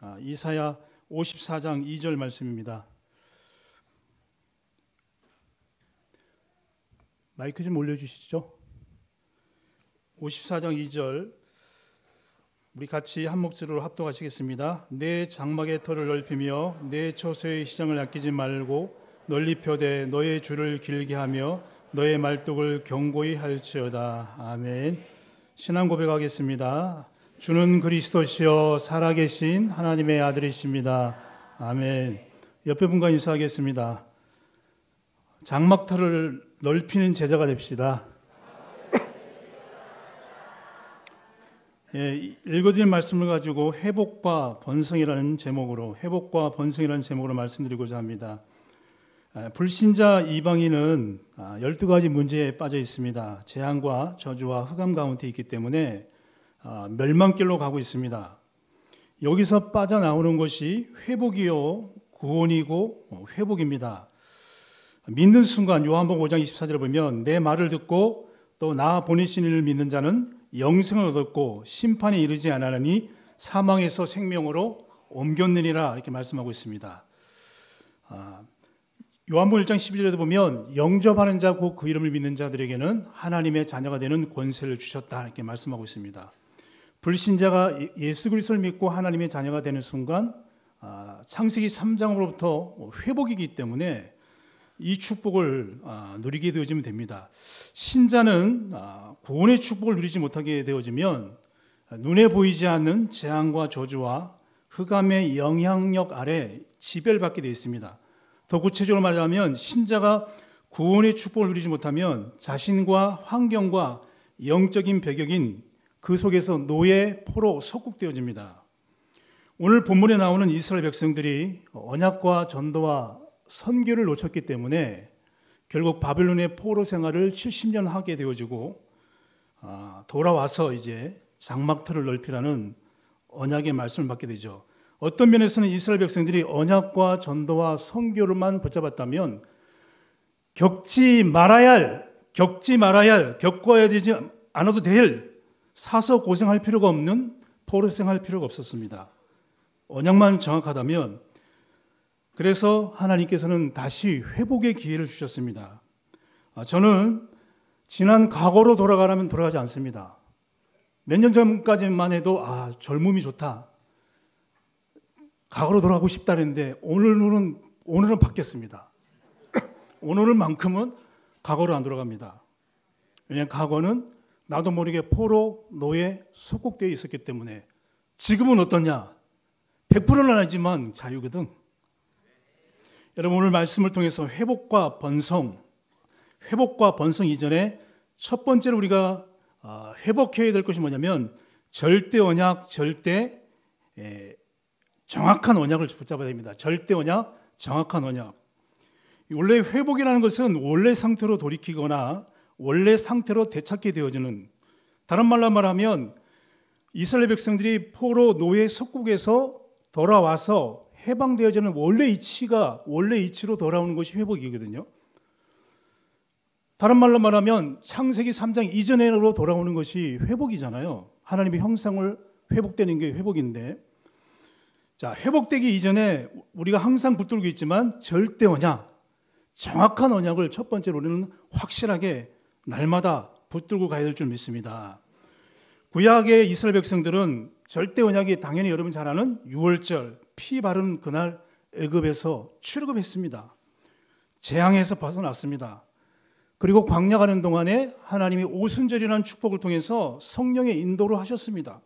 아, 이사야 54장 2절 말씀입니다. 마이크 좀 올려주시죠. 54장 2절 우리 같이 한 목소리로 합독하시겠습니다. 내 장막의 털을 넓히며 내 처소의 시장을 아끼지 말고 널리 펴되 너의 줄을 길게 하며 너의 말뚝을 견고히 할지어다. 아멘. 신앙 고백하겠습니다. 주는 그리스도시여 살아계신 하나님의 아들이십니다. 아멘. 옆에 분과 인사하겠습니다. 장막터를 넓히는 제자가 됩시다. 예, 읽어드릴 말씀을 가지고 회복과 번성이라는 제목으로 회복과 번성이라는 제목으로 말씀드리고자 합니다. 아, 불신자 이방인은 12가지 아, 문제에 빠져 있습니다. 재앙과 저주와 흑암 가운데 있기 때문에 아, 멸망길로 가고 있습니다. 여기서 빠져나오는 것이 회복이요 구원이고 어, 회복입니다. 믿는 순간 요한복음 5장 24절을 보면 내 말을 듣고 또 나 보내신 이를 믿는 자는 영생을 얻었고 심판에 이르지 않으니 사망에서 생명으로 옮겼느니라 이렇게 말씀하고 있습니다. 아, 요한복음 1장 12절에도 보면 영접하는 자고 그 이름을 믿는 자들에게는 하나님의 자녀가 되는 권세를 주셨다 이렇게 말씀하고 있습니다. 불신자가 예, 예수 그리스도를 믿고 하나님의 자녀가 되는 순간 아, 창세기 3장으로부터 뭐 회복이기 때문에 이 축복을 아, 누리게 되어지면 됩니다. 신자는 아, 구원의 축복을 누리지 못하게 되어지면 눈에 보이지 않는 재앙과 저주와 흑암의 영향력 아래 지배 받게 되어 있습니다. 더 구체적으로 말하면 신자가 구원의 축복을 누리지 못하면 자신과 환경과 영적인 배경인 그 속에서 노예, 포로 속국되어집니다. 오늘 본문에 나오는 이스라엘 백성들이 언약과 전도와 선교를 놓쳤기 때문에 결국 바벨론의 포로 생활을 70년 하게 되어지고 아, 돌아와서 이제 장막터를 넓히라는 언약의 말씀을 받게 되죠. 어떤 면에서는 이스라엘 백성들이 언약과 전도와 선교를만 붙잡았다면 겪지 말아야 할, 겪지 말아야 할, 겪어야 되지 않아도 될 사서 고생할 필요가 없는 포로생할 필요가 없었습니다. 언약만 정확하다면 그래서 하나님께서는 다시 회복의 기회를 주셨습니다. 아, 저는 지난 과거로 돌아가라면 돌아가지 않습니다. 몇 년 전까지만 해도 아 젊음이 좋다. 과거로 돌아가고 싶다는데 오늘은 오늘은 바뀌었습니다. 오늘만큼은 과거로 안 돌아갑니다. 왜냐하면 과거는 나도 모르게 포로, 노예, 속국되어 있었기 때문에 지금은 어떠냐? 100%는 아니지만 자유거든. 여러분 오늘 말씀을 통해서 회복과 번성, 회복과 번성 이전에 첫 번째로 우리가 아, 회복해야 될 것이 뭐냐면 절대 언약, 절대 예, 정확한 언약을 붙잡아야 됩니다. 절대 언약, 정확한 언약. 원래 회복이라는 것은 원래 상태로 돌이키거나 원래 상태로 되찾게 되어지는 다른 말로 말하면 이스라엘 백성들이 포로 노예 속국에서 돌아와서 해방되어지는 원래 이치가 원래 이치로 돌아오는 것이 회복이거든요. 다른 말로 말하면 창세기 3장 이전으로 돌아오는 것이 회복이잖아요. 하나님의 형상을 회복되는 게 회복인데 자, 회복되기 이전에 우리가 항상 붙들고 있지만 절대 언약, 정확한 언약을 첫 번째로 우리는 확실하게 날마다 붙들고 가야 될 줄 믿습니다. 구약의 이스라엘 백성들은 절대 언약이 당연히 여러분 잘 아는 6월절 피 바른 그날 애굽에서 출애했습니다 재앙에서 벗어났습니다. 그리고 광야 가는 동안에 하나님이 오순절이라는 축복을 통해서 성령의 인도를 하셨습니다.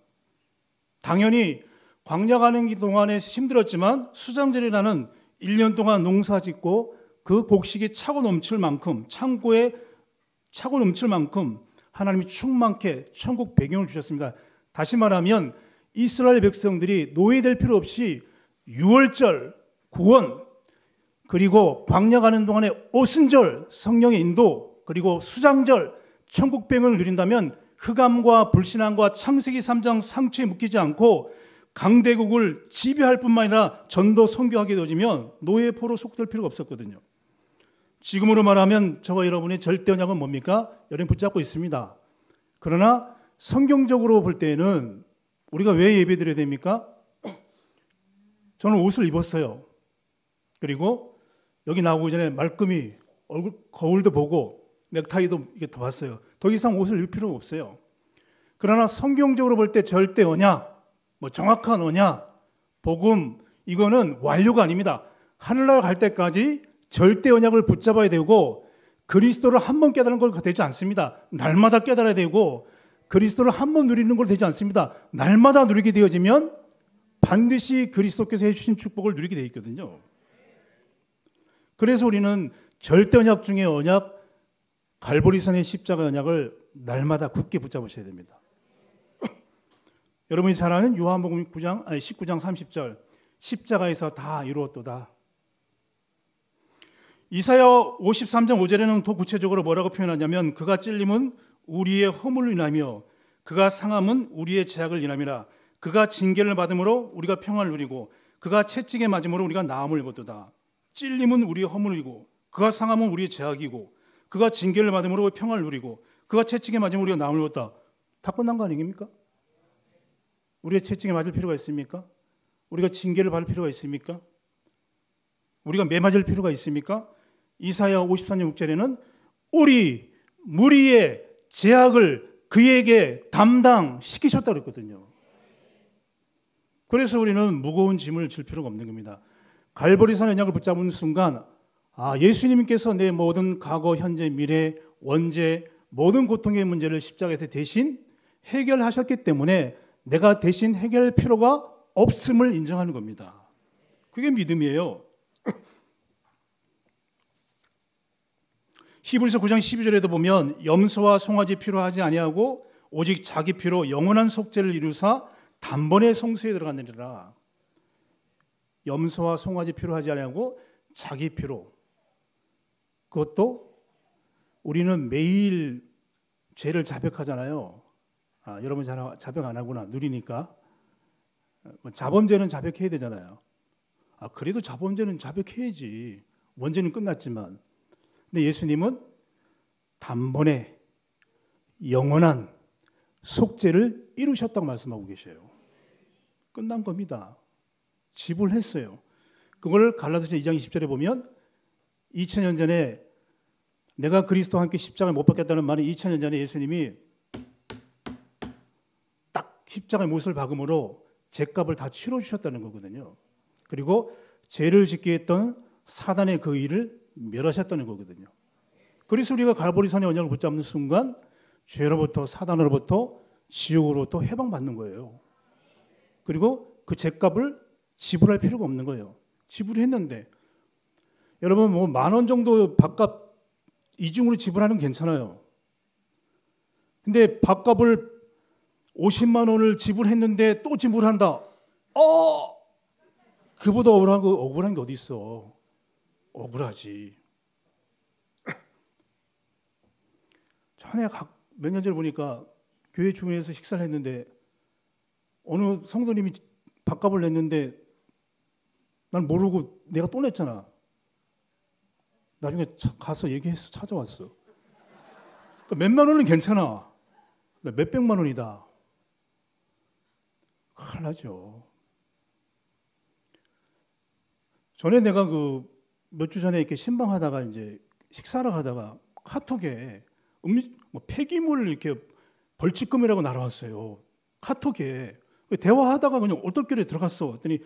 당연히 광야 가는 동안에 힘들었지만 수장절이라는 1년 동안 농사 짓고 그 곡식이 차고 넘칠 만큼 창고에 차고 넘칠 만큼 하나님이 충만케 천국 배경을 주셨습니다. 다시 말하면 이스라엘 백성들이 노예될 필요 없이 유월절 구원 그리고 광야 가는 동안에 오순절 성령의 인도 그리고 수장절 천국 배경을 누린다면 흑암과 불신앙과 창세기 3장 상처에 묶이지 않고 강대국을 지배할 뿐만 아니라 전도 선교하게 되어지면 노예포로 속될 필요가 없었거든요. 지금으로 말하면 저와 여러분의 절대 언약은 뭡니까? 여린 붙잡고 있습니다. 그러나 성경적으로 볼 때는 우리가 왜 예배 드려야 됩니까? 저는 옷을 입었어요. 그리고 여기 나오기 전에 말끔히 얼굴 거울도 보고 넥타이도 이게 더 봤어요. 더 이상 옷을 입을 필요는 없어요. 그러나 성경적으로 볼 때 절대 언약, 뭐 정확한 언약, 복음 이거는 완료가 아닙니다. 하늘나라 갈 때까지 절대 언약을 붙잡아야 되고 그리스도를 한 번 깨달은 걸 되지 않습니다. 날마다 깨달아야 되고 그리스도를 한 번 누리는 걸 되지 않습니다. 날마다 누리게 되어지면 반드시 그리스도께서 해주신 축복을 누리게 되어 있거든요. 그래서 우리는 절대 언약 중에 언약 갈보리선의 십자가 언약을 날마다 굳게 붙잡으셔야 됩니다. 여러분이 잘 아는 요한복음 9장 아니 19장 30절 십자가에서 다 이루었도다. 이사야 53장 5절에는 더 구체적으로 뭐라고 표현하냐면 그가 찔림은 우리의 허물로 인하며 그가 상함은 우리의 제약을 인함이라 그가 징계를 받음으로 우리가 평화를 누리고 그가 채찍에 맞음으로 우리가 나음을 보도다 찔림은 우리의 허물이고 그가 상함은 우리의 제약이고 그가 징계를 받음으로 평화를 누리고 그가 채찍에 맞음으로 우리가 나음을 얻다. 다 끝난 거 아닙니까? 우리의 채찍에 맞을 필요가 있습니까? 우리가 징계를 받을 필요가 있습니까? 우리가 매 맞을 필요가 있습니까? 이사야 53년 6절에는 우리 무리의 제약을 그에게 담당시키셨다 그랬거든요. 그래서 우리는 무거운 짐을 질 필요가 없는 겁니다. 갈보리산 언약을 붙잡은 순간 아 예수님께서 내 모든 과거, 현재, 미래, 원죄 모든 고통의 문제를 십자가에서 대신 해결하셨기 때문에 내가 대신 해결할 필요가 없음을 인정하는 겁니다. 그게 믿음이에요. 히브리서 9장 12절에도 보면 염소와 송아지 필요 하지 아니하고 오직 자기 피로 영원한 속죄를 이루사 단번에 성소에 들어갔느니라. 염소와 송아지 필요 하지 아니하고 자기 피로. 그것도 우리는 매일 죄를 자백하잖아요. 아, 여러분 잘 자백 안 하구나. 누리니까. 뭐 자범죄는 자백해야 되잖아요. 아, 그래도 자범죄는 자백해야지. 원죄는 끝났지만 근데 예수님은 단번에 영원한 속죄를 이루셨다고 말씀하고 계셔요. 끝난 겁니다. 지불했어요. 그걸 갈라디아서 2장 20절에 보면 2000년 전에 내가 그리스도와 함께 십자가를 못 받겠다는 말은 2000년 전에 예수님이 딱 십자가의 못을 박음으로 죄값을 다 치러 주셨다는 거거든요. 그리고 죄를 짓게 했던 사단의 그 일을 멸하셨다는 거거든요. 그래서 우리가 갈보리 산의 언약을 붙잡는 순간 죄로부터 사단으로부터 지옥으로부터 해방받는 거예요. 그리고 그 죄값을 지불할 필요가 없는 거예요. 지불했는데 여러분 뭐 만 원 정도 밥값 이중으로 지불하는 괜찮아요. 근데 밥값을 50만 원을 지불했는데 또 지불한다. 어! 그보다 억울한 거 억울한 게 어디 있어? 억울하지. 전에 몇 년 전에 보니까 교회 주변에서 식사를 했는데 어느 성도님이 밥값을 냈는데 난 모르고 내가 또 냈잖아. 나중에 가서 얘기해서 찾아왔어. 그러니까 몇만 원은 괜찮아. 그러니까 몇백만 원이다. 큰일 나죠. 전에 내가 그 몇주 전에 이렇게 신방하다가 이제 식사를 하다가 카톡에 음식 뭐 폐기물 이렇게 벌칙금이라고 날아왔어요. 카톡에 대화하다가 그냥 올떨결에 들어갔어. 그랬더니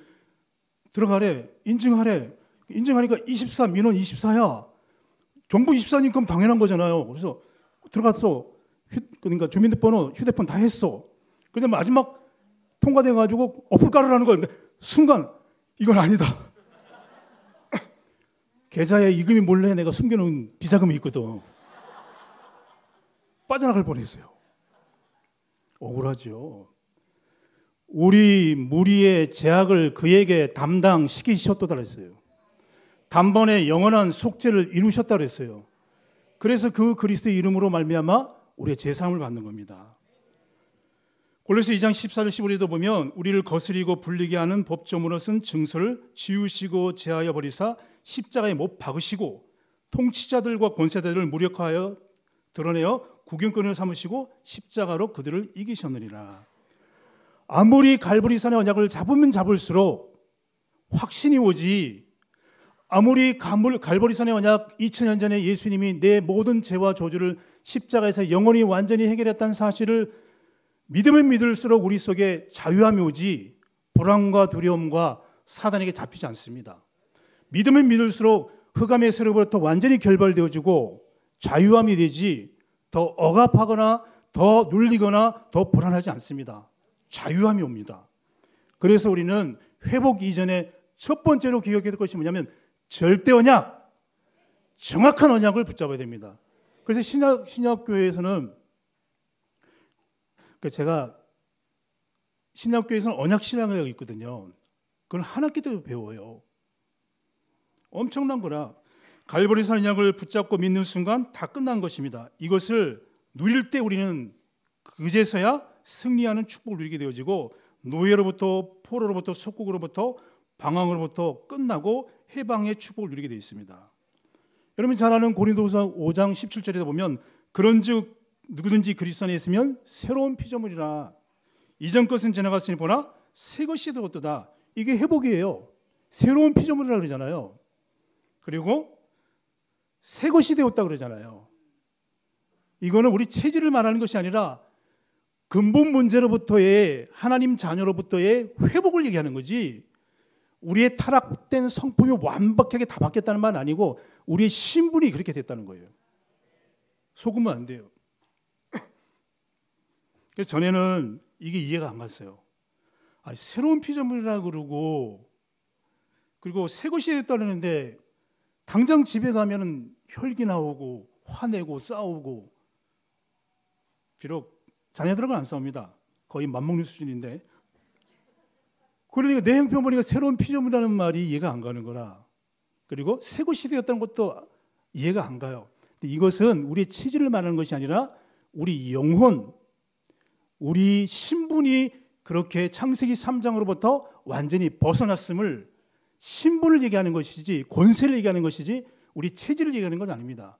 들어가래 인증하래 인증하니까 24 민원 24야. 정부 24님 그럼 당연한 거잖아요. 그래서 들어갔어. 휴, 그러니까 주민등록번호 휴대폰 다 했어. 그런데 마지막 통과돼 가지고 어플 깔으라는 거였는데 순간 이건 아니다. 계좌에 이금이 몰래 내가 숨겨놓은 비자금이 있거든. 빠져나갈 뻔했어요. 억울하죠. 우리 무리의 제약을 그에게 담당시키셨다 그랬어요. 단번에 영원한 속죄를 이루셨다 그랬어요. 그래서 그 그리스도의 이름으로 말미암아 우리의 제사함을 받는 겁니다. 골로스 2장 14절 15절에도 보면 우리를 거스리고 불리게 하는 법조문으로 쓴 증서를 지우시고 제하여 버리사 십자가에 못 박으시고 통치자들과 권세대들을 무력하여 화 드러내어 구경권을 삼으시고 십자가로 그들을 이기셨느니라. 아무리 갈보리산의 언약을 잡으면 잡을수록 확신이 오지. 아무리 갈보리산의 언약 2000년 전에 예수님이 내 모든 죄와 저주를 십자가에서 영원히 완전히 해결했다는 사실을 믿으면 믿을수록 우리 속에 자유함이 오지 불안과 두려움과 사단에게 잡히지 않습니다. 믿음은 믿을수록 흑암의 세력으로부터 완전히 결발되어지고 자유함이 되지 더 억압하거나 더 눌리거나 더 불안하지 않습니다. 자유함이 옵니다. 그래서 우리는 회복 이전에 첫 번째로 기억해야 될 것이 뭐냐면 절대 언약, 정확한 언약을 붙잡아야 됩니다. 그래서 신약, 신약교회에서는 그 제가 신약교회에서는 언약 신앙이 있거든요. 그걸 한 학기 때 배워요. 엄청난 거라. 갈보리 산약을 붙잡고 믿는 순간 다 끝난 것입니다. 이것을 누릴 때 우리는 그제서야 승리하는 축복을 누리게 되어지고 노예로부터 포로로부터 속국으로부터 방황으로부터 끝나고 해방의 축복을 누리게 되어 있습니다. 여러분 잘 아는 고린도서 5장 1 7절에 보면 그런즉 누구든지 그리스도 안에 있으면 새로운 피조물이라 이전 것은 지나갔으니 보나 새 것이 되었도다. 이게 회복이에요. 새로운 피조물이라 그러잖아요. 그리고 새 것이 되었다 그러잖아요. 이거는 우리 체질을 말하는 것이 아니라 근본 문제로부터의 하나님 자녀로부터의 회복을 얘기하는 거지. 우리의 타락된 성품이 완벽하게 다 바뀌었다는 말은 아니고 우리의 신분이 그렇게 됐다는 거예요. 속으면 안 돼요. 전에는 이게 이해가 안 갔어요. 아니, 새로운 피조물이라 고 그러고 그리고 새 것이 됐다는데 당장 집에 가면은 혈기 나오고 화내고 싸우고 비록 자녀들하고는 안 싸웁니다. 거의 맞먹는 수준인데 그러니까 내 형편 보니까 새로운 피조물이라는 말이 이해가 안 가는 거라 그리고 새고 시대였다는 것도 이해가 안 가요. 이것은 우리의 체질을 말하는 것이 아니라 우리 영혼, 우리 신분이 그렇게 창세기 3장으로부터 완전히 벗어났음을 신분을 얘기하는 것이지 권세를 얘기하는 것이지 우리 체질을 얘기하는 건 아닙니다.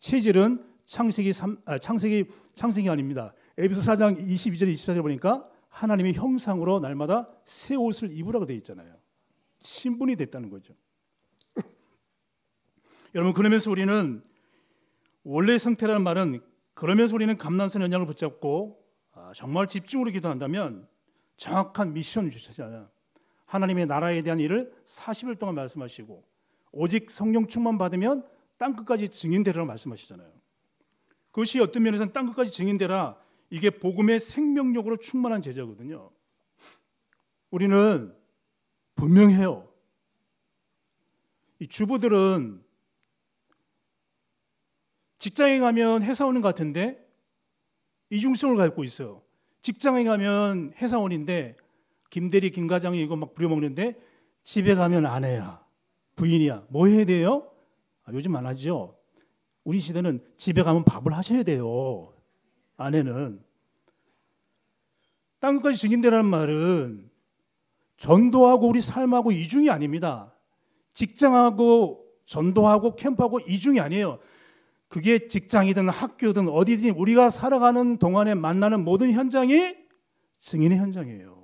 체질은 창세기 3, 아, 창세기 창세기 아닙니다. 에베소 4장 22절 24절 보니까 하나님의 형상으로 날마다 새 옷을 입으라고 되어 있잖아요. 신분이 됐다는 거죠. 여러분 그러면서 우리는 원래 상태라는 말은 그러면서 우리는 감난선 연약을 붙잡고 아, 정말 집중으로 기도한다면 정확한 미션을 주시잖아요. 하나님의 나라에 대한 일을 40일 동안 말씀하시고 오직 성령 충만 받으면 땅 끝까지 증인되라고 말씀하시잖아요. 그것이 어떤 면에서는 땅 끝까지 증인되라 이게 복음의 생명력으로 충만한 제자거든요. 우리는 분명해요. 이 주부들은 직장에 가면 회사원은 같은데 이중성을 갖고 있어요. 직장에 가면 회사원인데 김대리 김과장이 이거 막 부려먹는데 집에 가면 아내야 부인이야 뭐 해야 돼요? 아, 요즘 안 하죠. 우리 시대는 집에 가면 밥을 하셔야 돼요. 아내는 땅 끝까지 증인되라는 말은 전도하고 우리 삶하고 이중이 아닙니다. 직장하고 전도하고 캠프하고 이중이 아니에요. 그게 직장이든 학교든 어디든 우리가 살아가는 동안에 만나는 모든 현장이 증인의 현장이에요.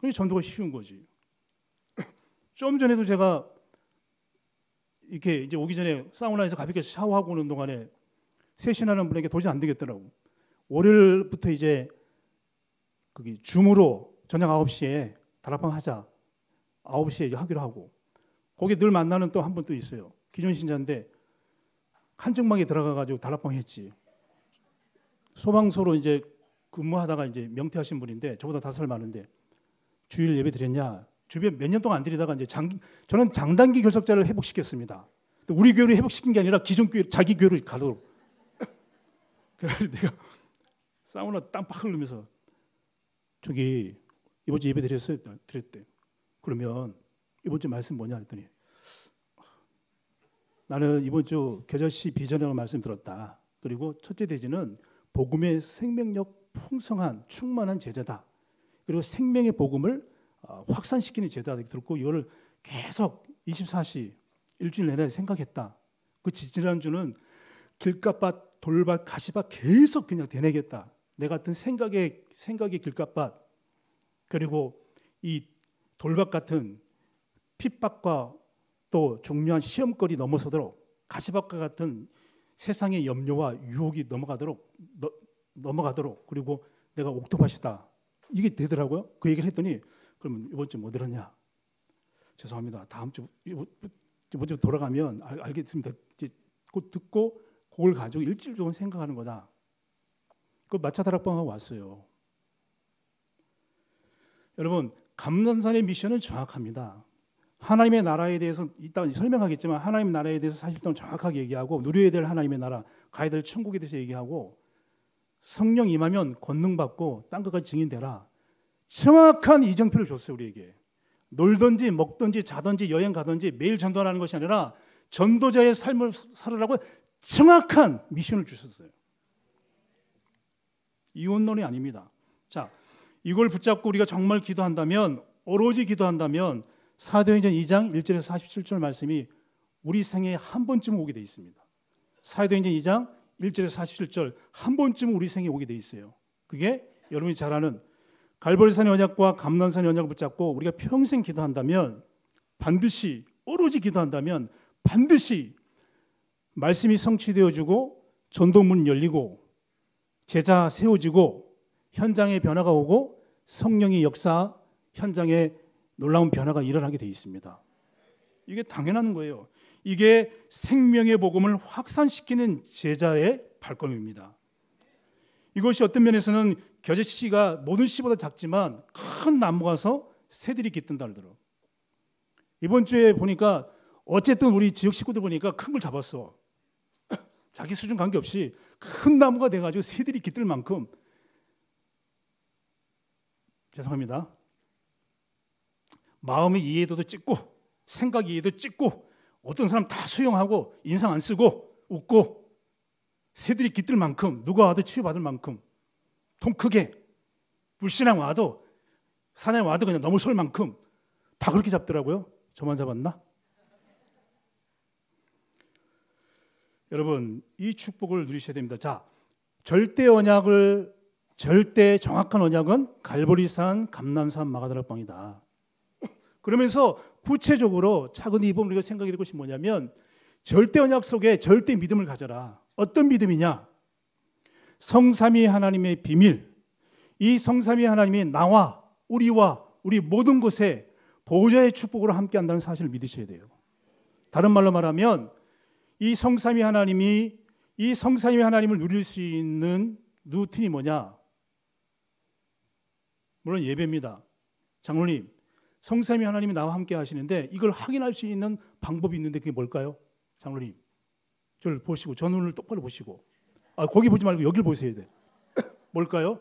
그게 전도가 쉬운 거지. 좀 전에도 제가 이렇게 이제 오기 전에 사우나에서 가볍게 샤워하고 오는 동안에 세신하는 분에게 도저히 안 되겠더라고. 월요일부터 이제 거기 줌으로 저녁 9시에 다락방 하자. 9시에 하기로 하고. 거기 늘 만나는 또 한분또 있어요. 기존 신자인데 한증막에 들어가 가지고 다락방 했지. 소방서로 이제 근무하다가 이제 명퇴하신 분인데 저보다 다섯 살 많은데 주일 예배 드렸냐? 주변 몇 년 동안 안 드리다가 이제 장 저는 장단기 결석자를 회복시켰습니다. 우리 교회를 회복시킨 게 아니라 기존 교회 자기 교회를 가도록. 그래가 내가 사우나 땀팍 흘리면서 저기 이번 주 예배 드렸어요 드렸대. 그러면 이번 주 말씀 뭐냐 했더니 나는 이번 주 계절시 비전이라고 말씀 들었다. 그리고 첫째 대지는 복음의 생명력 풍성한 충만한 제자다. 그리고 생명의 복음을 어, 확산시키는 제도다 들었고 이거를 계속 24시 일주일 내내 생각했다. 그 지난주는 길가밭, 돌밭, 가시밭 계속 그냥 되내겠다. 내 같은 생각의 생각의 길가밭 그리고 이 돌밭 같은 핍박과 또 중요한 시험거리 넘어서도록 가시밭과 같은 세상의 염려와 유혹이 넘어가도록 너, 넘어가도록 그리고 내가 옥토밭이다 이게 되더라고요. 그 얘기를 했더니 그러면 이번 주뭐 들었냐? 죄송합니다. 다음 주 이번 주 뭐, 뭐, 뭐 돌아가면 알, 겠습니다 듣고 그걸 가지고 일주일 동안 생각하는 거다. 그 마차 다락방하고 왔어요. 여러분 감론산의 미션은 정확합니다. 하나님의 나라에 대해서 이따 설명하겠지만 하나님의 나라에 대해서 사실 정확하게 얘기하고 누려야 될 하나님의 나라 가야 될 천국에 대해서 얘기하고 성령 임하면 권능 받고 땅것까지 증인되라. 정확한 이정표를 줬어요 우리에게. 놀든지 먹든지 자든지 여행 가든지 매일 전도하는 것이 아니라 전도자의 삶을 살으라고 정확한 미션을 주셨어요. 이혼론이 아닙니다. 자, 이걸 붙잡고 우리가 정말 기도한다면 오로지 기도한다면 사도행전 2장 1절에서 47절 말씀이 우리 생에 한 번쯤 오게 돼 있습니다. 사도행전 2장 1절에서 47절 한 번쯤 우리 생에 오게 돼 있어요. 그게 여러분이 잘 아는 갈보리산의 언약과 감난산의 언약을 붙잡고 우리가 평생 기도한다면 반드시 오로지 기도한다면 반드시 말씀이 성취되어지고 전도문 열리고 제자 세워지고 현장에 변화가 오고 성령의 역사 현장에 놀라운 변화가 일어나게 되 있습니다. 이게 당연한 거예요. 이게 생명의 복음을 확산시키는 제자의 발걸음입니다. 이것이 어떤 면에서는 겨제 씨가 모든 씨보다 작지만 큰 나무가서 새들이 깃든다 그더라고 이번 주에 보니까 어쨌든 우리 지역 식구들 보니까 큰 걸 잡았어. 자기 수준 관계없이 큰 나무가 돼가지고 새들이 깃들 만큼 죄송합니다. 마음의 이해도도 찍고 생각 이해도 찍고 어떤 사람 다 수용하고 인상 안 쓰고 웃고 새들이 깃들 만큼 누가 와도 치유받을 만큼 통 크게 불신앙 와도 사내 와도 그냥 너무 설 만큼 다 그렇게 잡더라고요. 저만 잡았나? 여러분 이 축복을 누리셔야 됩니다. 자, 절대 언약을 절대 정확한 언약은 갈보리산, 감남산, 마가다락방이다. 그러면서 구체적으로 차근히 이번 우리가 생각해 이되 것이 뭐냐면 절대 언약 속에 절대 믿음을 가져라. 어떤 믿음이냐? 성삼위 하나님의 비밀. 이 성삼위 하나님이 나와 우리와 우리 모든 곳에 보호자의 축복으로 함께 한다는 사실을 믿으셔야 돼요. 다른 말로 말하면 이 성삼위 하나님이 이 성삼위 하나님을 누릴 수 있는 루틴이 뭐냐? 물론 예배입니다. 장로님, 성삼이 하나님이 나와 함께 하시는데 이걸 확인할 수 있는 방법이 있는데 그게 뭘까요? 장로님. 저를 보시고 저 눈을 똑바로 보시고 아 거기 보지 말고 여길 보셔야 돼. 뭘까요?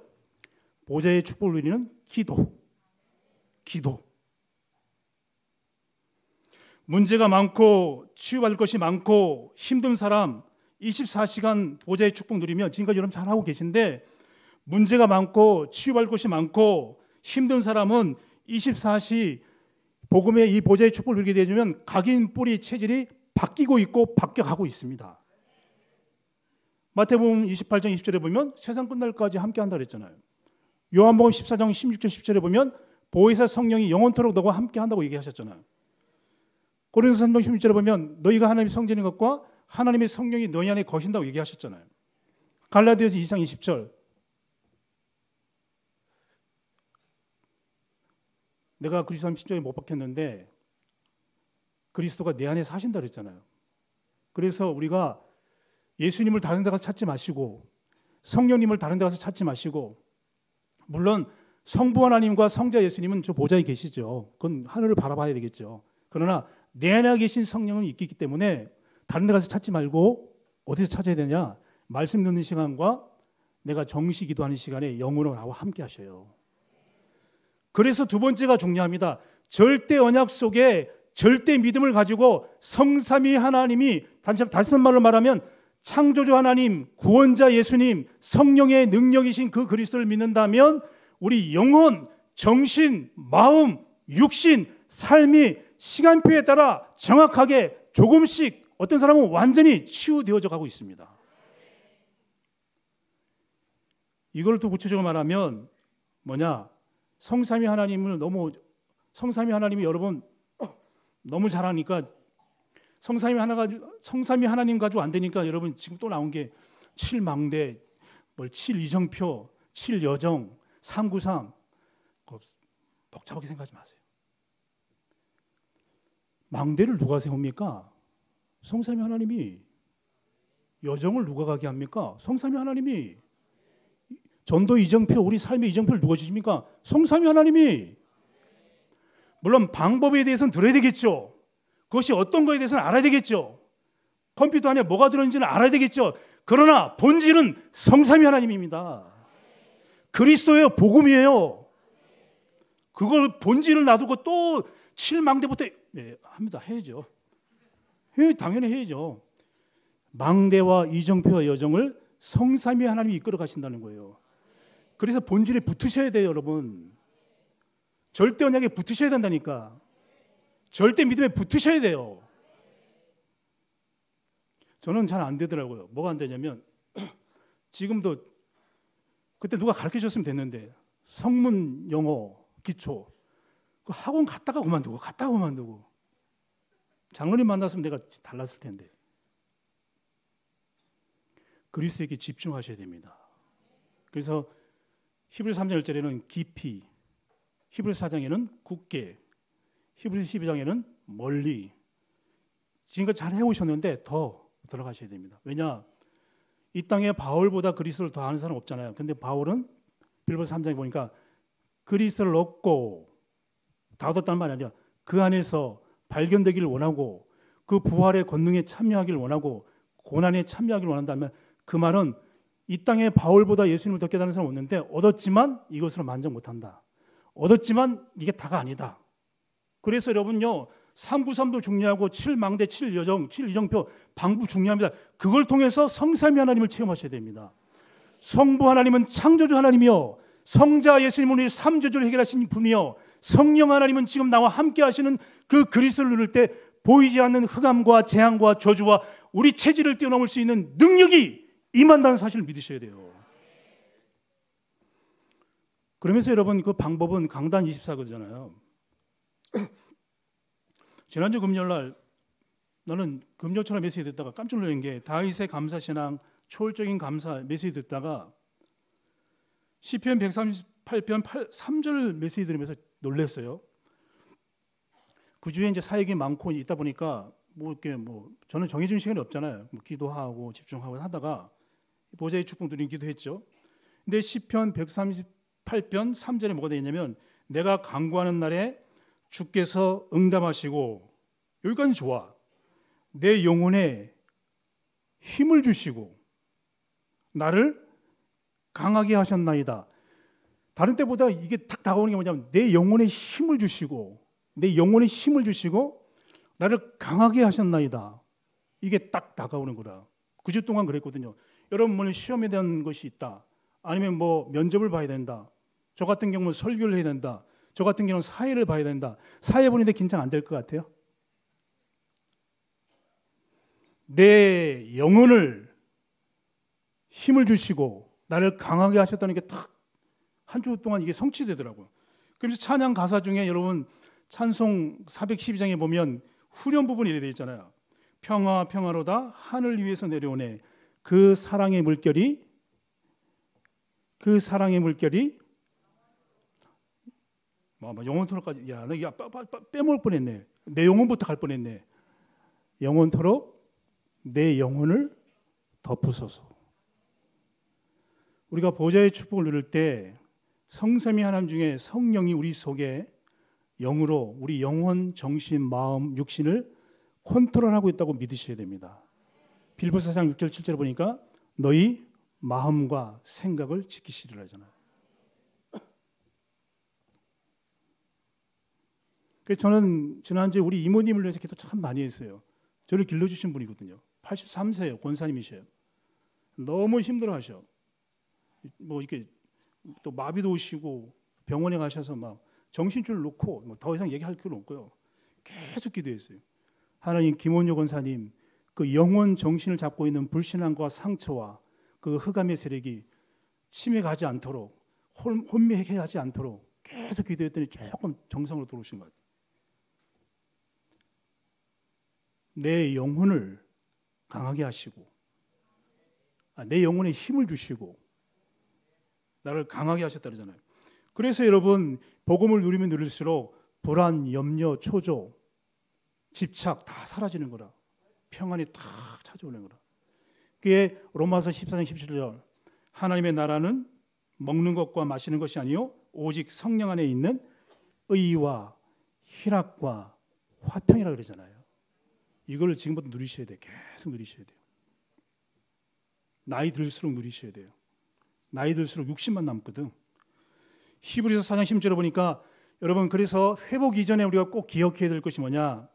보좌의 축복을 누리는 기도. 기도. 문제가 많고 치유받을 것이 많고 힘든 사람 24시간 보좌의 축복 누리면 지금까지 여러분 잘하고 계신데 문제가 많고 치유받을 것이 많고 힘든 사람은 24시 복음의 이 보좌의 축복을 누리게 되면 각인 뿌리 체질이 바뀌고 있고 바뀌어가고 있습니다. 마태복음 28장 20절에 보면 세상 끝날까지 함께한다 그랬잖아요. 요한복음 14장 16절 10절에 보면 보혜사 성령이 영원토록 너와 함께한다고 얘기하셨잖아요. 고린도서 3장 16절에 보면 너희가 하나님의 성전인 것과 하나님의 성령이 너희 안에 거신다고 얘기하셨잖아요. 갈라디아서 2장 20절 내가 그리스0한 심정에 못 박혔는데 그리스도가 내 안에 사신다 그랬잖아요. 그래서 우리가 예수님을 다른 데 가서 찾지 마시고 성령님을 다른 데 가서 찾지 마시고 물론 성부 하나님과 성자 예수님은 저 보좌에 계시죠. 그건 하늘을 바라봐야 되겠죠. 그러나 내 안에 계신 성령은 있기 때문에 다른 데 가서 찾지 말고 어디서 찾아야 되냐? 말씀 듣는 시간과 내가 정시 기도하는 시간에 영으로 나와 함께 하셔요. 그래서 두 번째가 중요합니다. 절대 언약 속에 절대 믿음을 가지고 성삼위 하나님이 단지 다시 말로 말하면 창조주 하나님, 구원자 예수님, 성령의 능력이신 그 그리스도를 믿는다면 우리 영혼, 정신, 마음, 육신, 삶이 시간표에 따라 정확하게 조금씩 어떤 사람은 완전히 치유되어져 가고 있습니다. 이걸 또 구체적으로 말하면 뭐냐? 성삼위 하나님을 너무 성삼위 하나님이 여러분 너무 잘하니까 성삼위 하나가 성삼위 하나님 가지고 안 되니까 여러분 지금 또 나온 게 칠망대 뭘 칠이정표 칠여정 삼구삼 복잡하게 생각하지 마세요. 망대를 누가 세웁니까? 성삼위 하나님이 여정을 누가 가게 합니까? 성삼위 하나님이 전도 이정표 우리 삶의 이정표를 누가 주십니까? 성삼위 하나님이 물론 방법에 대해서는 들어야 되겠죠. 그것이 어떤 거에 대해서는 알아야 되겠죠. 컴퓨터 안에 뭐가 들어있는지는 알아야 되겠죠. 그러나 본질은 성삼위 하나님입니다. 그리스도의 복음이에요. 그걸 본질을 놔두고 또 칠망대부터 예, 합니다. 해야죠. 예, 당연히 해야죠. 망대와 이정표와 여정을 성삼위 하나님이 이끌어 가신다는 거예요. 그래서 본질에 붙으셔야 돼요, 여러분. 절대 언약에 붙으셔야 된다니까. 절대 믿음에 붙으셔야 돼요. 저는 잘 안 되더라고요. 뭐가 안 되냐면 지금도 그때 누가 가르쳐 줬으면 됐는데 성문 영어 기초 그 학원 갔다가 그만두고 갔다가 그만두고 장로님 만났으면 내가 달랐을 텐데 그리스에게 집중하셔야 됩니다. 그래서 히브리 3장 1절에는 깊이, 히브리 4장에는 굳게, 히브리 12장에는 멀리. 지금까지 잘 해오셨는데 더 들어가셔야 됩니다. 왜냐? 이 땅에 바울보다 그리스도를 더 아는 사람 없잖아요. 근데 바울은 빌보스 3장에 보니까 그리스도를 얻고 다 얻었다는 말이 아니라 그 안에서 발견되기를 원하고 그 부활의 권능에 참여하기를 원하고 고난에 참여하기를 원한다면 그 말은 이 땅에 바울보다 예수님을 더 깨달은 사람 없는데 얻었지만 이것으로 만족 못한다. 얻었지만 이게 다가 아니다. 그래서 여러분요. 393도 중요하고 7망대 7여정 7이정표 방부 중요합니다. 그걸 통해서 성삼위 하나님을 체험하셔야 됩니다. 성부 하나님은 창조주 하나님이요. 성자 예수님은 우리 삼조주를 해결하신 분이요. 성령 하나님은 지금 나와 함께 하시는 그 그리스도를 누를때 보이지 않는 흑암과 재앙과 저주와 우리 체질을 뛰어넘을 수 있는 능력이 임한다는 사실을 믿으셔야 돼요. 그러면서 여러분 그 방법은 강단 24거잖아요. 지난주 금요일 날 나는 금요처럼 메시지 듣다가 깜짝 놀란 게 다윗의 감사 신앙 초월적인 감사 메시지 듣다가 시편 138편 8, 3절 메시지 들으면서 놀랐어요. 그 주에 이제 사역이 많고 있다 보니까 뭐 이렇게 뭐 저는 정해진 시간이 없잖아요. 뭐 기도하고 집중하고 하다가 보좌의 축복 누리기도 했죠. 근데 시편 138편 3절에 뭐가 되냐면 내가 강구하는 날에 주께서 응답하시고 여기까지 좋아. 내 영혼에 힘을 주시고 나를 강하게 하셨나이다. 다른 때보다 이게 딱 다가오는 게 뭐냐면 내 영혼에 힘을 주시고 내 영혼에 힘을 주시고 나를 강하게 하셨나이다. 이게 딱 다가오는 거라. 9주 그 동안 그랬거든요. 여러분 오 시험에 대한 것이 있다. 아니면 뭐 면접을 봐야 된다. 저 같은 경우는 설교를 해야 된다. 저 같은 경우는 사회를 봐야 된다. 사회 보는데 긴장 안 될 것 같아요? 내 영혼을 힘을 주시고 나를 강하게 하셨다는 게 딱 한 주 동안 이게 성취되더라고요. 그래서 찬양 가사 중에 여러분 찬송 412장에 보면 후렴 부분이 이래 돼 있잖아요. 평화 평화로다 하늘 위에서 내려오네 그 사랑의 물결이 그 사랑의 물결이 뭐, 뭐, 영원토록까지 야, 나 이거 빼먹을 뻔했네. 내 영혼부터 갈 뻔했네. 영원토록 내 영혼을 덮으소서. 우리가 보좌의 축복을 누릴 때 성삼위 하나님 중에 성령이 우리 속에 영으로 우리 영혼, 정신, 마음, 육신을 컨트롤하고 있다고 믿으셔야 됩니다. 빌보스 4장 6절 7절 보니까 너희 마음과 생각을 지키시리라 하잖아요. 저는 지난주에 우리 이모님을 위해서 기도 참 많이 했어요. 저를 길러주신 분이거든요. 83세예요. 권사님이셔요. 너무 힘들어 하셔. 뭐 이렇게 또 마비도 오시고 병원에 가셔서 막 정신줄 놓고 뭐더 이상 얘기할 길 없고요. 계속 기도했어요. 하나님 김원효 권사님 그 영혼 정신을 잡고 있는 불신앙과 상처와 그 흑암의 세력이 침해가지 않도록 혼미하게 하지 않도록 계속 기도했더니 조금 정상으로 들어오신 것 같아요. 내 영혼을 강하게 하시고 아, 내 영혼에 힘을 주시고 나를 강하게 하셨다 그러잖아요. 그래서 여러분 복음을 누리면 누릴수록 불안, 염려, 초조, 집착 다 사라지는 거라. 평안이 탁 찾아오는 거라. 그게 로마서 14장 17절 하나님의 나라는 먹는 것과 마시는 것이 아니요 오직 성령 안에 있는 의와 희락과 화평이라 그러잖아요. 이걸 지금부터 누리셔야 돼. 계속 누리셔야 돼요. 나이 들수록 누리셔야 돼요. 나이 들수록 육신만 남거든. 히브리서 4장 1 0절 보니까 여러분 그래서 회복 이전에 우리가 꼭 기억해야 될 것이 뭐냐?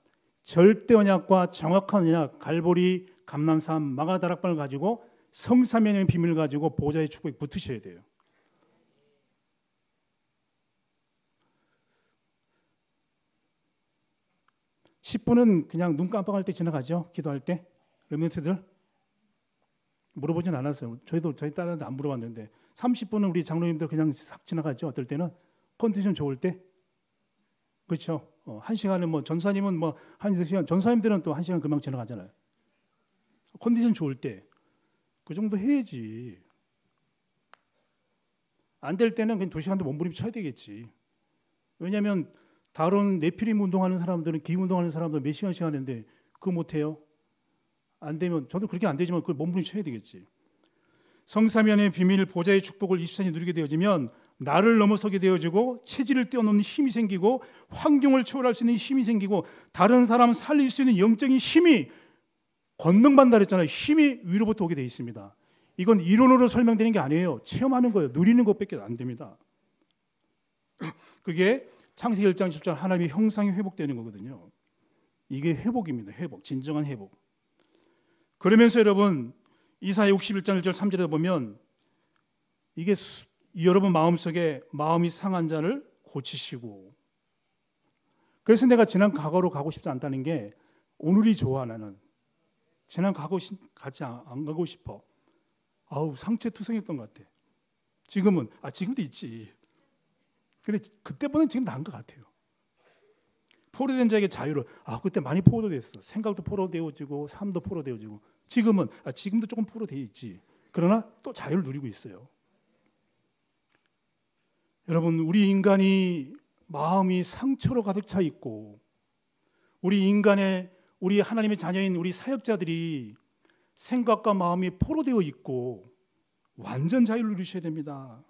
절대 언약과 정확한 언약, 갈보리, 감람산 마가다락방을 가지고 성삼면의 비밀을 가지고 보좌의 축복에 붙으셔야 돼요. 1 0분은 그냥 눈 깜빡할 때 지나가죠. 기도할 때. 렘멘트들 물어보진 않았어요. 저희도 저희 딸한테 안 물어봤는데 30분은 우리 장로님들 그냥 싹 지나가죠. 어떨 때는 컨디션 좋을 때. 그렇죠. 어, 한 시간은 뭐 전사님은 뭐한 시간 전사님들은 또 한 시간 금방 지나가잖아요. 컨디션 좋을 때 그 정도 해야지. 안 될 때는 그냥 두 시간도 몸부림쳐야 되겠지. 왜냐하면 다른 내피림 운동하는 사람들은 기 운동하는 사람들 몇 시간씩 하는데 그거 못해요. 안 되면 저도 그렇게 안 되지만 그걸 몸부림쳐야 되겠지. 성사면의 비밀 보좌의 축복을 24시 누리게 되어지면 나를 넘어서게 되어지고 체질을 뛰어넘는 힘이 생기고 환경을 초월할 수 있는 힘이 생기고 다른 사람 살릴 수 있는 영적인 힘이 권능 반달했잖아요. 힘이 위로부터 오게 되어 있습니다. 이건 이론으로 설명되는 게 아니에요. 체험하는 거예요. 누리는 것밖에 안 됩니다. 그게 창세기 1장 10절 하나님의 형상이 회복되는 거거든요. 이게 회복입니다. 회복. 진정한 회복. 그러면서 여러분 이사의 61장 1절 3절에 보면 이게 여러분 마음속에 마음이 상한 자를 고치시고 그래서 내가 지난 과거로 가고 싶지 않다는 게 오늘이 좋아 나는 지난 과거 같이 안 가고 싶어 아우 상체투성했던 것 같아 지금은 아 지금도 있지 근데 그때보다는 지금 나은 것 같아요 포로된 자에게 자유를 아 그때 많이 포로됐어 생각도 포로되어지고 삶도 포로되어지고 지금은 아 지금도 조금 포로되어 있지 그러나 또 자유를 누리고 있어요 여러분, 우리 인간이 마음이 상처로 가득 차 있고, 우리 인간의, 우리 하나님의 자녀인 우리 사역자들이 생각과 마음이 포로되어 있고, 완전 자유를 누리셔야 됩니다.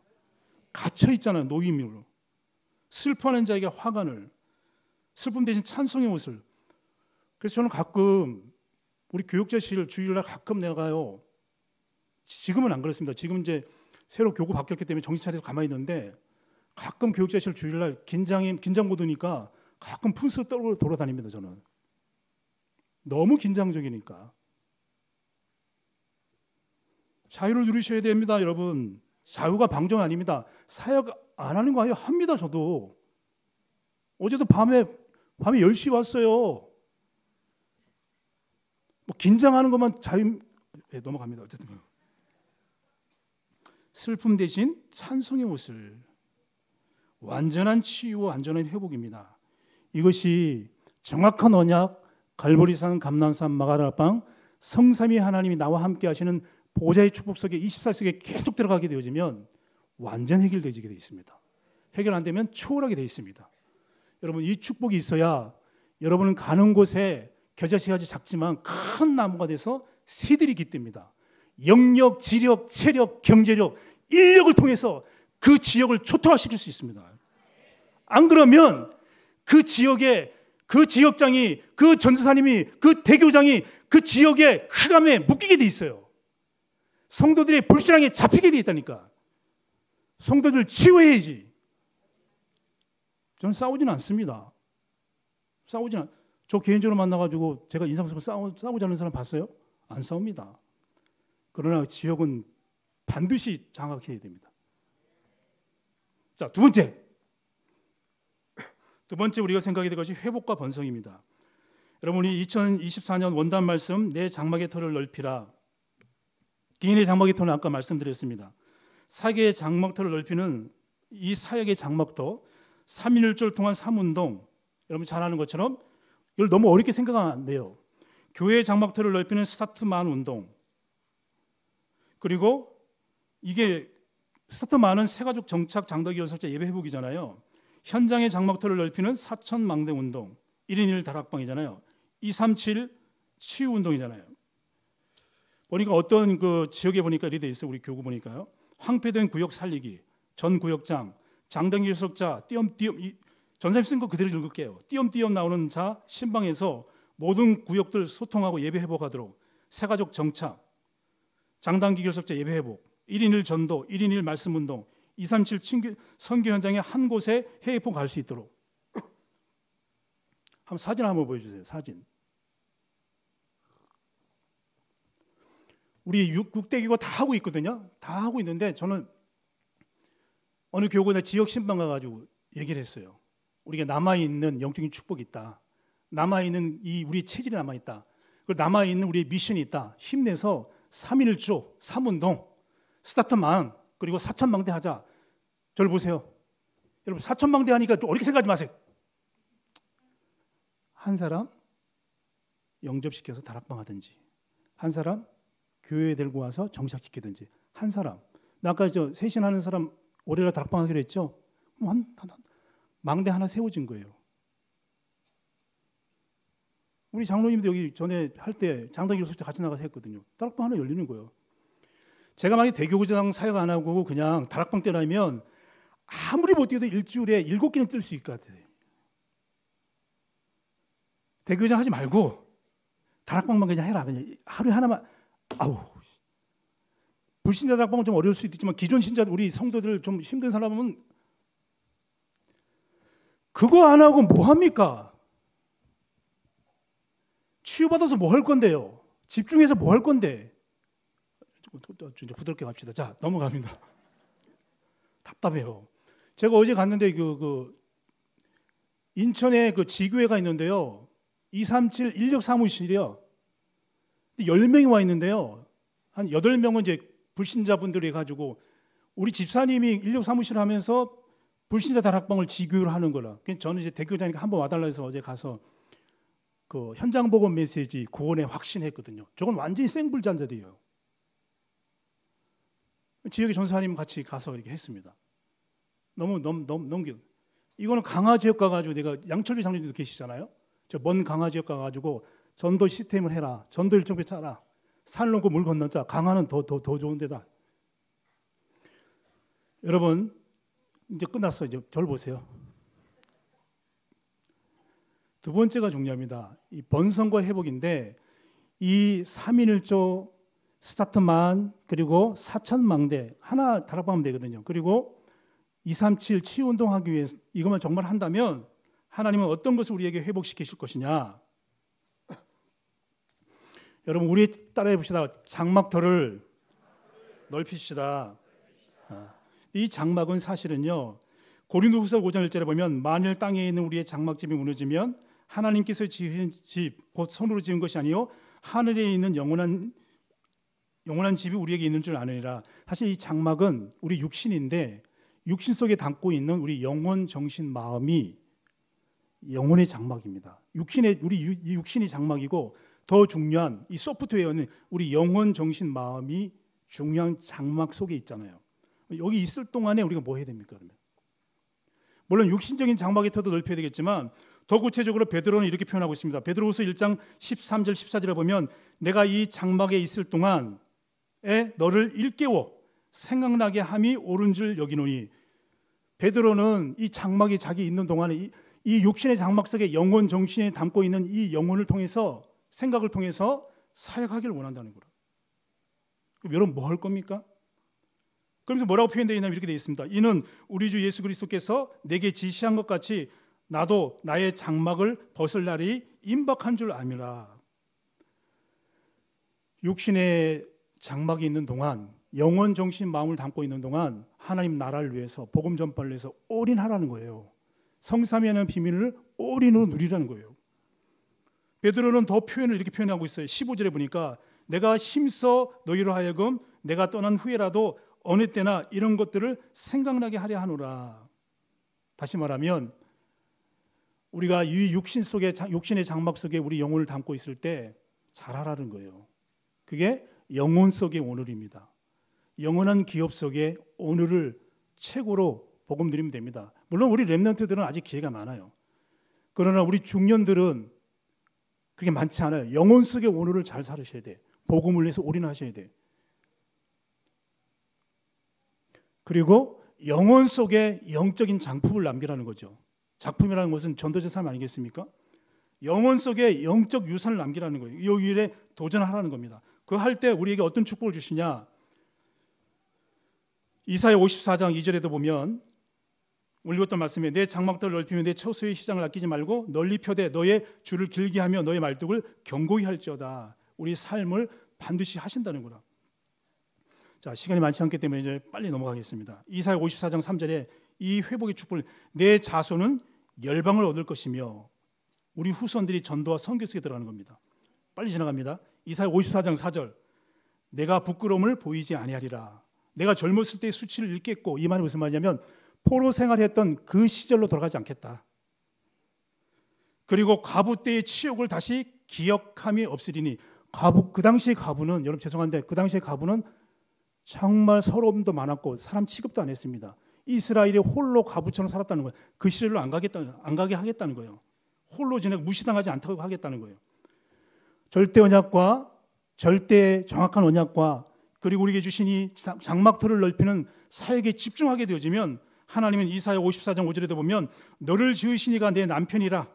갇혀 있잖아요, 노임으로. 슬퍼하는 자에게 화관을, 슬픔 대신 찬송의 옷을. 그래서 저는 가끔 우리 교육자실 주일날 가끔 내가요. 지금은 안 그렇습니다. 지금 이제 새로 교구 바뀌었기 때문에 정신 차려서 가만히 있는데 가끔 교육자실 주일날 긴장이 긴장 고도니까 가끔 푼스 떨고 돌아다닙니다 저는. 너무 긴장적이니까. 자유를 누리셔야 됩니다, 여러분. 자유가 방정 아닙니다. 사역 안 하는 거 아니에요? 합니다, 저도. 어제도 밤에 밤에 10시 왔어요. 뭐 긴장하는 것만 자유 네, 넘어갑니다. 어쨌든 슬픔 대신 찬송의 옷을 완전한 치유와 완전한 회복입니다. 이것이 정확한 언약 갈보리산 감난산 마가라빵 성삼위 하나님이 나와 함께 하시는 보좌의 축복 속에 24세기에 계속 들어가게 되어지면 완전 해결되지 게 되어 있습니다. 해결 안 되면 초월하게 되어 있습니다. 여러분 이 축복이 있어야 여러분은 가는 곳에 겨자씨까지 작지만 큰 나무가 돼서 새들이 깃듭니다. 영력, 지력, 체력, 경제력, 인력을 통해서 그 지역을 초토화시킬 수 있습니다. 안 그러면 그 지역에 그 지역장이 그 전도사님이 그 대교장이 그 지역의 흑암에 묶이게 돼 있어요. 성도들의 불신앙에 잡히게 돼 있다니까. 성도들 치유해야지. 저는 싸우진 않습니다. 싸우진 않. 저 개인적으로 만나가지고 제가 인상 쓰고 싸우, 싸우자는 사람 봤어요? 안 싸웁니다. 그러나 지역은 반드시 장악해야 됩니다. 자, 두 번째. 두 번째 우리가 생각해야 될 것이 회복과 번성입니다. 여러분 이 2024년 원단 말씀 내 장막의 털을 넓히라. 개인의 장막의 털은 아까 말씀드렸습니다. 사계의 장막 털을 넓히는 이 사역의 장막도 3일절 통한 3운동 여러분 잘 아는 것처럼 이걸 너무 어렵게 생각 안 돼요. 교회의 장막털을 넓히는 스타트만 운동 그리고 이게 스타트만은 새가족 정착 장덕 연설자 예배 회복이잖아요. 현장의 장막터를 넓히는 사천망대 운동, 1인 1 다락방이잖아요. 237 치유 운동이잖아요. 보니까 어떤 그 지역에 보니까 이래 돼 있어요. 우리 교구 보니까요. 황폐된 구역 살리기, 전 구역장, 장단기 수석자, 띄엄띄엄 이, 전사님 쓴 거 그대로 읽을게요. 띄엄띄엄 나오는 자 신방에서 모든 구역들 소통하고 예배 회복하도록 새가족 정착, 장단기 결석자 예배 회복, 1인 1 전도, 1인 1 말씀 운동, 237 선교 현장의한 곳에 해외포 갈수 있도록 한번 사진 한번 보여주세요. 사진. 우리 육대기고 다 하고 있거든요. 다 하고 있는데 저는 어느 교구나 지역 신방 가가지고 얘기를 했어요. 우리가 남아 있는 영적인 축복이 있다. 남아 있는 이 우리 체질이 남아 있다. 그리고 남아 있는 우리의 미션이 있다. 힘내서 3일조, 3운동, 스타트만 그리고 사천망대하자. 저를 보세요. 여러분 사천망대 하니까 좀 어렵게 생각하지 마세요. 한 사람 영접시켜서 다락방 하든지 한 사람 교회에 들고 와서 정착시키든지 한 사람 나 아까 저 세신하는 사람 올해라 다락방 하기로 했죠. 한, 한, 한 망대 하나 세워진 거예요. 우리 장로님도 여기 전에 할 때 장덕일 소식 같이 나가서 했거든요. 다락방 하나 열리는 거예요. 제가 만약에 대교구장 사역 안 하고 그냥 다락방 때라면 아무리 못 뛰어도 일주일에 일곱 개는 뛸 수 있을 것 같아요. 대교장 구 하지 말고 다락방만 그냥 해라. 그냥 하루에 하나만. 아우. 불신자 다락방은 좀 어려울 수도 있지만 기존 신자 우리 성도들 좀 힘든 사람은 그거 안 하고 뭐 합니까? 치유받아서 뭐 할 건데요? 집중해서 뭐 할 건데? 이제 부드럽게 갑시다. 자, 넘어갑니다. 답답해요. 제가 어제 갔는데 그, 그 인천에 그 지교회가 있는데요. 237 인력 사무실이요. 10명이 와 있는데요. 한 8명은 이제 불신자분들이 가지고 우리 집사님이 인력 사무실 하면서 불신자 다락방을 지교를 하는 거라. 저는 이제 대교자니까 한번 와달라 해서 어제 가서 그 현장 보건 메시지 구원에 확신했거든요. 저건 완전히 생불자들이에요. 지역의 전사님 같이 가서 이렇게 했습니다. 너무 넘, 넘, 넘겨. 이거는 강화 지역 가가지고 내가 양철비 장님도 계시잖아요. 저먼 강화 지역 가가지고 전도 시스템을 해라. 전도 일정표 짜라. 산 넘고 물 건넌 자. 강화는 더, 더, 더 좋은 데다. 여러분, 이제 끝났어. 이제 절 보세요. 두 번째가 중요합니다. 이 번성과 회복인데 이 3.1조 스타트만 그리고 사천망대 하나 다락방하면 되거든요. 그리고 237 치유 운동하기 위해서 이것만 정말 한다면 하나님은 어떤 것을 우리에게 회복시키실 것이냐? 여러분 우리 따라해 봅시다. 장막터를 넓히시다. 아, 이 장막은 사실은요. 고린도후서 5장 1절에 보면 만일 땅에 있는 우리의 장막집이 무너지면 하나님께서 지으신 집곧 손으로 지은 것이 아니요 하늘에 있는 영원한 영원한 집이 우리에게 있는 줄 아느니라. 사실 이 장막은 우리 육신인데 육신 속에 담고 있는 우리 영혼, 정신, 마음이 영혼의 장막입니다. 육신의 우리 육신이 장막이고 더 중요한 이 소프트웨어는 우리 영혼, 정신, 마음이 중요한 장막 속에 있잖아요. 여기 있을 동안에 우리가 뭐 해야 됩니까 그러면? 물론 육신적인 장막의 터도 넓혀야 되겠지만 더 구체적으로 베드로는 이렇게 표현하고 있습니다. 베드로후서 1장 13절 14절에 보면 내가 이 장막에 있을 동안 너를 일깨워 생각나게 함이 옳은 줄 여기노니 베드로는 이 장막이 자기 있는 동안에 이, 육신의 장막 속에 영혼 정신에 담고 있는 이 영혼을 통해서 생각을 통해서 사역하기를 원한다는 거라. 여러분 뭐 할 겁니까? 그러면서 뭐라고 표현되어 있냐면 이렇게 되어 있습니다. 이는 우리 주 예수 그리스도께서 내게 지시한 것 같이 나도 나의 장막을 벗을 날이 임박한 줄 아미라. 육신의 장막이 있는 동안 영원 정신 마음을 담고 있는 동안 하나님 나라를 위해서 복음 전파를 위해서 올인하라는 거예요. 성삼위하는 비밀을 올인으로 누리라는 거예요. 베드로는 더 표현을 이렇게 표현하고 있어요. 15절에 보니까 내가 힘써 너희로 하여금 내가 떠난 후에라도 어느 때나 이런 것들을 생각나게 하려 하노라. 다시 말하면 우리가 이 육신 속에 육신의 장막 속에 우리 영혼을 담고 있을 때 잘하라는 거예요. 그게 영혼 속의 오늘입니다. 영원한 기업 속의 오늘을 최고로 복음 드리면 됩니다. 물론 우리 랩런트들은 아직 기회가 많아요. 그러나 우리 중년들은 그게 많지 않아요. 영혼 속의 오늘을 잘 살으셔야 돼. 복음을 위해서 올인하셔야 돼. 그리고 영혼 속에 영적인 장품을 남기라는 거죠. 작품이라는 것은 전도자 삶 아니겠습니까? 영혼 속에 영적 유산을 남기라는 거예요. 이 일에 도전하라는 겁니다. 그할때 우리에게 어떤 축복을 주시냐? 이사야 54장 2절에도 보면 우리 읽었 말씀에 내 장막들을 넓히며 내 처수의 시장을 아끼지 말고 널리 펴되 너의 줄을 길게 하며 너의 말뚝을 견고히 할지어다. 우리 삶을 반드시 하신다는구나. 자, 시간이 많지 않기 때문에 이제 빨리 넘어가겠습니다. 이사야 54장 3절에 이 회복의 축복을 내 자손은 열방을 얻을 것이며 우리 후손들이 전도와 선교 속에 들어가는 겁니다. 빨리 지나갑니다. 이사야 54장 4절 내가 부끄러움을 보이지 아니하리라. 내가 젊었을 때의 수치를 잃겠고 이 말이 무슨 말이냐면 포로 생활했던 그 시절로 돌아가지 않겠다. 그리고 과부 때의 치욕을 다시 기억함이 없으리니 과부 그 당시의 과부는 여러분 죄송한데 그 당시의 과부는 정말 서러움도 많았고 사람 취급도 안 했습니다. 이스라엘이 홀로 과부처럼 살았다는 거예요. 그 시절로 안 가겠다 안 가게 하겠다는 거예요. 홀로 지내고 무시당하지 않다고 하겠다는 거예요. 절대 언약과 절대 정확한 언약과 그리고 우리에게 주신 이 장막터를 넓히는 사역에 집중하게 되어지면 하나님은 이사야 54장 5절에도 보면 너를 지으신 이가 내 남편이라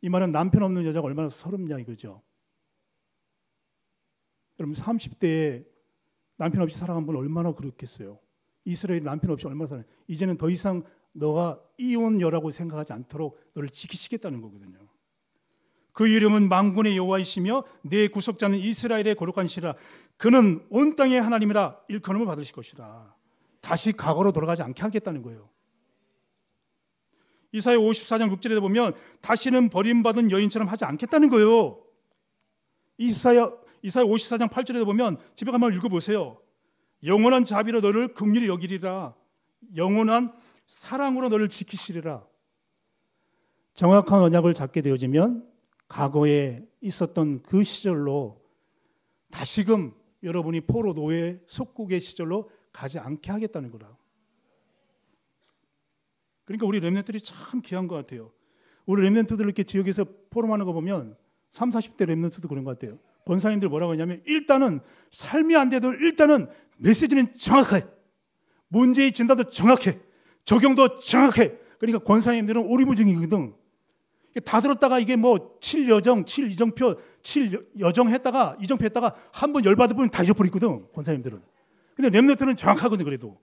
이 말은 남편 없는 여자가 얼마나 서럽냐 이거죠. 여러분 30대에 남편 없이 살아간 분 얼마나 그렇겠어요. 이스라엘 남편 없이 얼마나 살아. 이제는 더 이상 너가 이혼녀라고 생각하지 않도록 너를 지키시겠다는 거거든요. 그 이름은 망군의 여호와이시며 내 구속자는 이스라엘의 거룩한 시라. 그는 온 땅의 하나님이라 일컬음을 받으실 것이라. 다시 과거로 돌아가지 않게 하겠다는 거예요. 이사의 54장 6절에 보면 다시는 버림받은 여인처럼 하지 않겠다는 거예요. 이사야 이사야 54장 8절에 보면 집에 가면 읽어 보세요. 영원한 자비로 너를 긍휼히 여기리라. 영원한 사랑으로 너를 지키시리라. 정확한 언약을 잡게 되어지면 과거에 있었던 그 시절로 다시금 여러분이 포로 노예 속국의 시절로 가지 않게 하겠다는 거라. 그러니까 우리 렘넌트들이 참 귀한 것 같아요. 우리 렘넌트들 이렇게 지역에서 포럼하는 거 보면 3, 40대 렘넌트도 그런 것 같아요. 권사님들 뭐라고 하냐면 일단은 삶이 안 돼도 일단은 메시지는 정확해. 문제의 진단도 정확해. 적용도 정확해. 그러니까 권사님들은 오리무중이거든. 다 들었다가 이게 뭐 7여정, 7이정표, 7여정 했다가 이정표 했다가 한 번 열받아 보면 다 잊어버리거든. 권사님들은. 근데 렘너트는 정확하거든 그래도.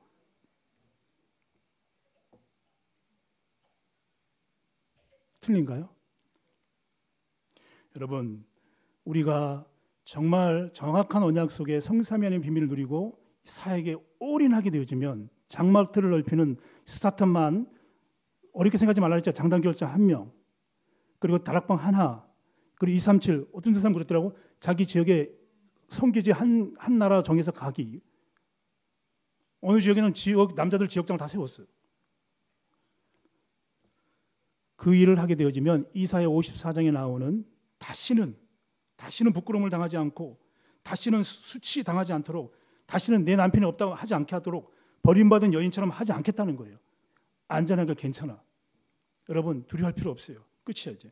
틀린가요? 여러분, 우리가 정말 정확한 언약 속에 성사면의 비밀을 누리고 사역에 올인하게 되어지면 장막틀을 넓히는 스타트만 어렵게 생각하지 말라 했죠. 장단 결자 한 명. 그리고 다락방 하나, 그리고 2, 3, 7 어떤 사람 그랬더라고 자기 지역에 성기지 한, 한 나라 정해서 가기. 어느 지역에는 지역 남자들 지역장을 다 세웠어요. 그 일을 하게 되어지면 이사의 54장에 나오는 다시는 다시는 부끄러움을 당하지 않고 다시는 수치 당하지 않도록 다시는 내 남편이 없다고 하지 않게 하도록 버림받은 여인처럼 하지 않겠다는 거예요. 안전하게 괜찮아. 여러분 두려할 워 필요 없어요. 끝이에요. 이제.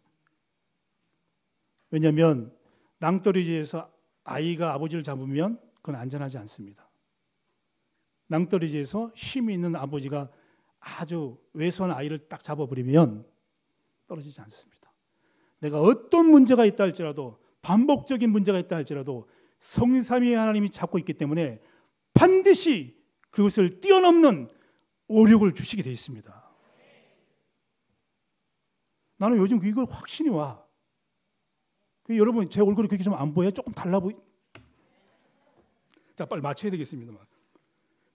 왜냐하면 낭떠러지에서 아이가 아버지를 잡으면 그건 안전하지 않습니다. 낭떠러지에서 힘이 있는 아버지가 아주 왜소한 아이를 딱 잡아버리면 떨어지지 않습니다. 내가 어떤 문제가 있다 할지라도 반복적인 문제가 있다 할지라도 성삼위 하나님이 잡고 있기 때문에 반드시 그것을 뛰어넘는 오력을 주시게 되어 있습니다. 나는 요즘 이걸 확신이 와. 그 여러분 제 얼굴이 그렇게 좀 안 보여요? 조금 달라 보이. 자 빨리 맞춰야 되겠습니다만.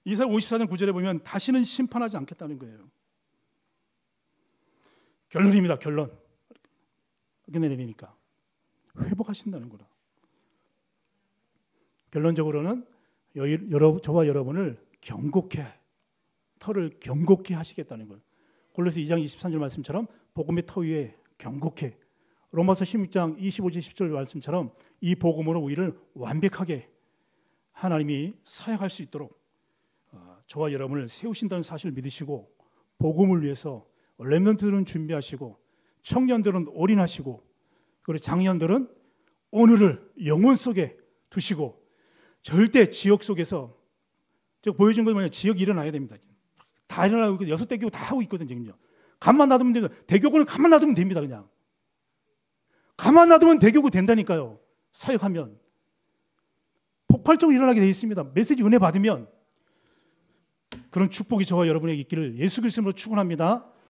이사 54장 9절에 보면 다시는 심판하지 않겠다는 거예요. 결론입니다. 결론. 이렇게 내리니까 회복하신다는 거라. 결론적으로는 여러, 저와 여러분을 경고케 털을 경고케 하시겠다는 거 골로새 2장 23절 말씀처럼 복음의 터 위에 경고케 로마서 16장 25절 10절 말씀처럼 이 복음으로 우리를 완벽하게 하나님이 사역할 수 있도록 어, 저와 여러분을 세우신다는 사실을 믿으시고 복음을 위해서 렘넌트들은 준비하시고 청년들은 올인하시고 그리고 장년들은 오늘을 영혼 속에 두시고 절대 지역 속에서 제가 보여준 건 뭐냐 지역 일어나야 됩니다. 다 일어나고 여섯 대 기고 다 하고 있거든요 지금요. 가만 놔두면 되고 대교구는 가만 놔두면 됩니다 그냥. 가만 놔두면 대교구 된다니까요. 사역하면 폭발적으로 일어나게 되어 있습니다. 메시지 은혜 받으면 그런 축복이 저와 여러분에게 있기를 예수 그리스도로 축원합니다.